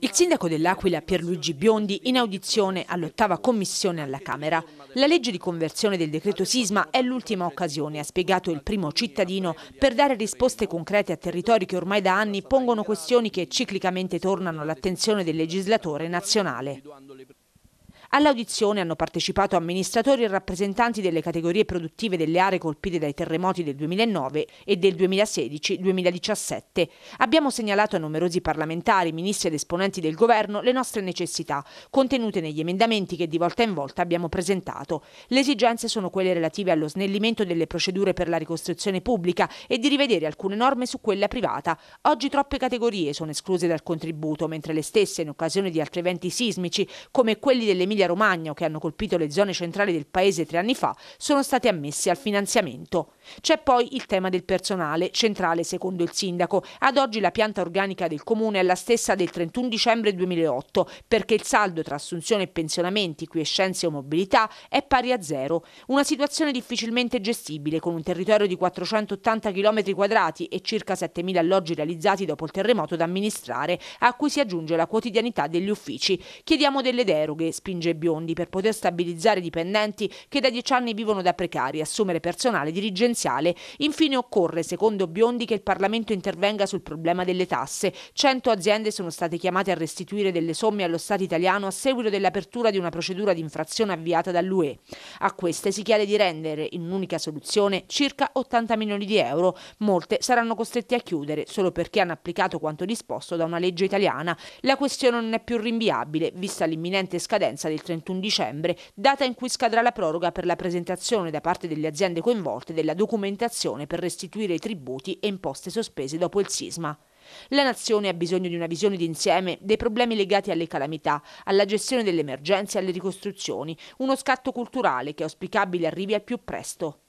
Il sindaco dell'Aquila Pierluigi Biondi in audizione all'ottava commissione alla Camera. La legge di conversione del decreto sisma è l'ultima occasione, ha spiegato il primo cittadino, per dare risposte concrete a territori che ormai da anni pongono questioni che ciclicamente tornano all'attenzione del legislatore nazionale. All'audizione hanno partecipato amministratori e rappresentanti delle categorie produttive delle aree colpite dai terremoti del 2009 e del 2016-2017. Abbiamo segnalato a numerosi parlamentari, ministri ed esponenti del governo le nostre necessità, contenute negli emendamenti che di volta in volta abbiamo presentato. Le esigenze sono quelle relative allo snellimento delle procedure per la ricostruzione pubblica e di rivedere alcune norme su quella privata. Oggi troppe categorie sono escluse dal contributo, mentre le stesse, in occasione di altri eventi sismici, come quelli dell'Emilia Emilia-Romagna che hanno colpito le zone centrali del paese tre anni fa sono stati ammessi al finanziamento. C'è poi il tema del personale, centrale secondo il sindaco. Ad oggi la pianta organica del comune è la stessa del 31 dicembre 2008 perché il saldo tra assunzione e pensionamenti, quiescenze o mobilità è pari a zero. Una situazione difficilmente gestibile con un territorio di 480 km quadrati e circa 7.000 alloggi realizzati dopo il terremoto da amministrare, a cui si aggiunge la quotidianità degli uffici. Chiediamo delle deroghe, spinge e biondi per poter stabilizzare i dipendenti che da dieci anni vivono da precari, assumere personale dirigenziale. Infine occorre, secondo Biondi, che il Parlamento intervenga sul problema delle tasse. Cento aziende sono state chiamate a restituire delle somme allo Stato italiano a seguito dell'apertura di una procedura di infrazione avviata dall'UE. A queste si chiede di rendere in un'unica soluzione circa 80 milioni di euro. Molte saranno costrette a chiudere solo perché hanno applicato quanto disposto da una legge italiana. La questione non è più rinviabile, vista l'imminente scadenza del il 31 dicembre, data in cui scadrà la proroga per la presentazione da parte delle aziende coinvolte della documentazione per restituire i tributi e imposte sospese dopo il sisma. La nazione ha bisogno di una visione d'insieme dei problemi legati alle calamità, alla gestione delle emergenze e alle ricostruzioni, uno scatto culturale che è auspicabile arrivi al più presto.